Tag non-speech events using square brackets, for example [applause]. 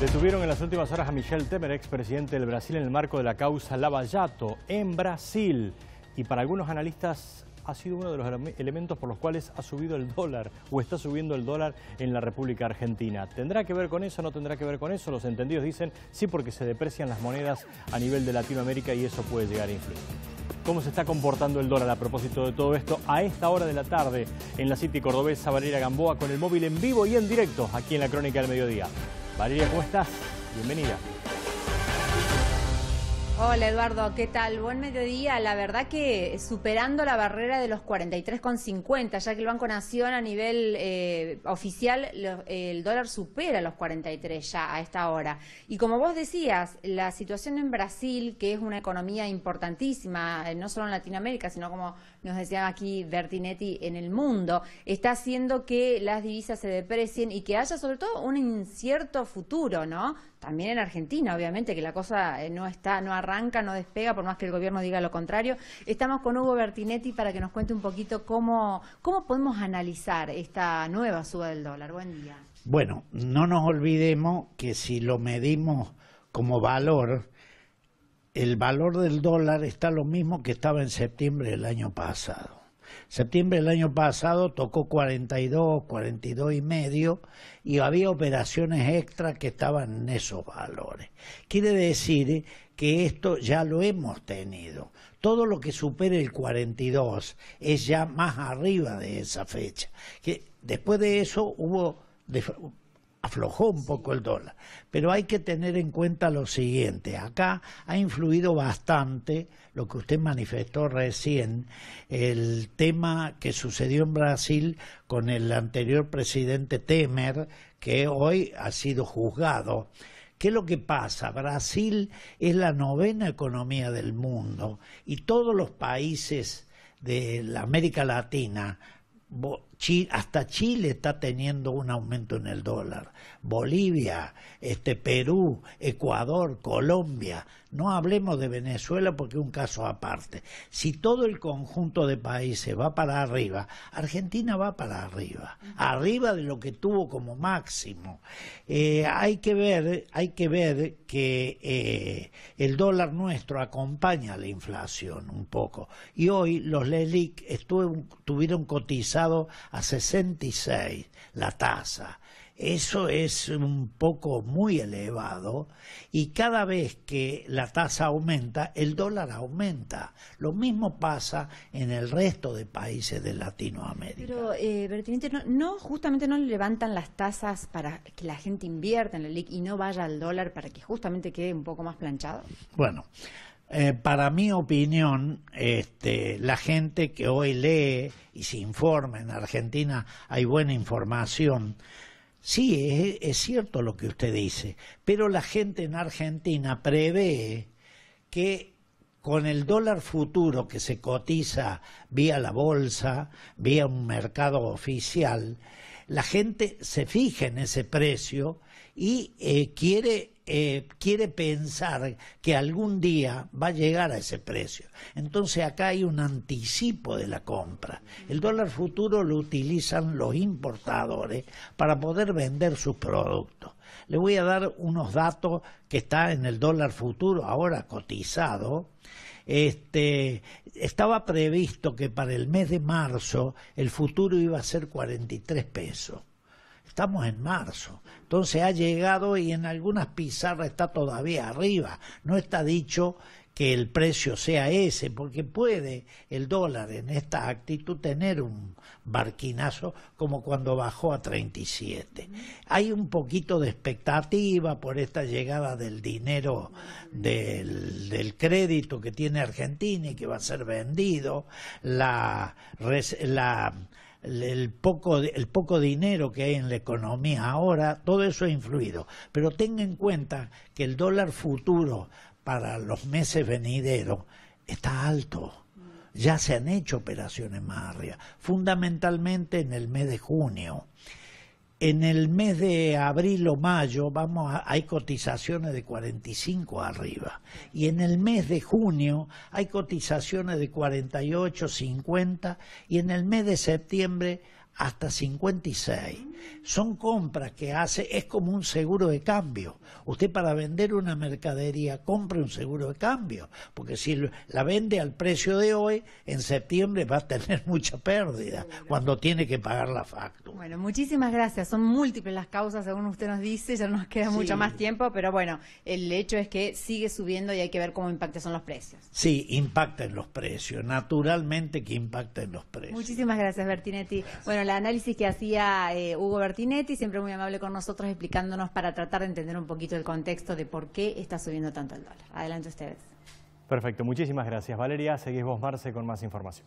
Detuvieron en las últimas horas a Michelle Temer, presidente del Brasil, en el marco de la causa Lavallato en Brasil. Y para algunos analistas ha sido uno de los elementos por los cuales ha subido el dólar o está subiendo el dólar en la República Argentina. ¿Tendrá que ver con eso? ¿No tendrá que ver con eso? Los entendidos dicen sí porque se deprecian las monedas a nivel de Latinoamérica y eso puede llegar a influir. ¿Cómo se está comportando el dólar a propósito de todo esto? A esta hora de la tarde en la City Cordobesa, Valeria Gamboa con el móvil en vivo y en directo aquí en la Crónica del Mediodía. Valeria, ¿cómo estás? Bienvenida. Hola Eduardo, ¿qué tal? Buen mediodía. La verdad que superando la barrera de los 43,50, ya que el Banco Nación a nivel eh, oficial, el dólar supera los 43 ya a esta hora. Y como vos decías, la situación en Brasil, que es una economía importantísima, eh, no solo en Latinoamérica, sino como nos decía aquí Bertinetti, en el mundo, está haciendo que las divisas se deprecien y que haya sobre todo un incierto futuro, ¿no? También en Argentina, obviamente, que la cosa eh, no está, no arranca, no despega, por más que el gobierno diga lo contrario. Estamos con Hugo Bertinetti para que nos cuente un poquito cómo, cómo podemos analizar esta nueva suba del dólar. Buen día. Bueno, no nos olvidemos que si lo medimos como valor, el valor del dólar está lo mismo que estaba en septiembre del año pasado. Septiembre del año pasado tocó 42, 42 y medio y había operaciones extras que estaban en esos valores. Quiere decir que esto ya lo hemos tenido. Todo lo que supere el 42 es ya más arriba de esa fecha. Que después de eso hubo aflojó un poco el dólar. Pero hay que tener en cuenta lo siguiente, acá ha influido bastante lo que usted manifestó recién, el tema que sucedió en Brasil con el anterior presidente Temer, que hoy ha sido juzgado. ¿Qué es lo que pasa? Brasil es la novena economía del mundo y todos los países de la América Latina hasta Chile está teniendo un aumento en el dólar, Bolivia, este Perú, Ecuador, Colombia, no hablemos de Venezuela porque es un caso aparte. Si todo el conjunto de países va para arriba, Argentina va para arriba, arriba de lo que tuvo como máximo. Eh, hay que ver, hay que ver que eh, el dólar nuestro acompaña la inflación un poco. Y hoy los LELIC tuvieron cotizado a 66 la tasa. Eso es un poco muy elevado y cada vez que la tasa aumenta, el dólar aumenta. Lo mismo pasa en el resto de países de Latinoamérica. Pero, eh, no, justamente no levantan las tasas para que la gente invierta en el LIC y no vaya al dólar para que justamente quede un poco más planchado. Bueno, eh, para mi opinión, este, la gente que hoy lee y se informa en Argentina, hay buena información. Sí, es, cierto lo que usted dice, pero la gente en Argentina prevé que con el dólar futuro que se cotiza vía la bolsa, vía un mercado oficial, la gente se fija en ese precio y eh, quiere eh, quiere pensar que algún día va a llegar a ese precio. Entonces acá hay un anticipo de la compra. El dólar futuro lo utilizan los importadores para poder vender sus productos. Le voy a dar unos datos que está en el dólar futuro ahora cotizado. Este, estaba previsto que para el mes de marzo el futuro iba a ser 43 pesos Estamos en marzo. Entonces ha llegado y en algunas pizarras está todavía arriba. No está dicho que el precio sea ese, porque puede el dólar en esta actitud tener un barquinazo como cuando bajó a 37. Hay un poquito de expectativa por esta llegada del dinero del, crédito que tiene Argentina y que va a ser vendido, la, la el poco, el poco dinero que hay en la economía ahora, todo eso ha influido. Pero tenga en cuenta que el dólar futuro para los meses venideros está alto. Ya se han hecho operaciones más arriba, fundamentalmente en el mes de junio en el mes de abril o mayo vamos hay cotizaciones de 45 arriba y en el mes de junio hay cotizaciones de 48, 50 y en el mes de septiembre hasta 56. Son compras que hace, es como un seguro de cambio. Usted para vender una mercadería compre un seguro de cambio, porque si la vende al precio de hoy, en septiembre va a tener [laughs] mucha pérdida cuando tiene que pagar la factura. Bueno, muchísimas gracias. Son múltiples las causas, según usted nos dice, ya nos queda mucho más tiempo, pero bueno, el hecho es que sigue subiendo y hay que ver cómo impactan son los precios. Sí, impacta los precios, naturalmente que impacta los precios. Muchísimas gracias, Bertinetti. Bueno, el análisis que hacía eh, Hugo Bertinetti, siempre muy amable con nosotros, explicándonos para tratar de entender un poquito el contexto de por qué está subiendo tanto el dólar. Adelante ustedes. Perfecto, muchísimas gracias Valeria. Seguís vos, Marce, con más información.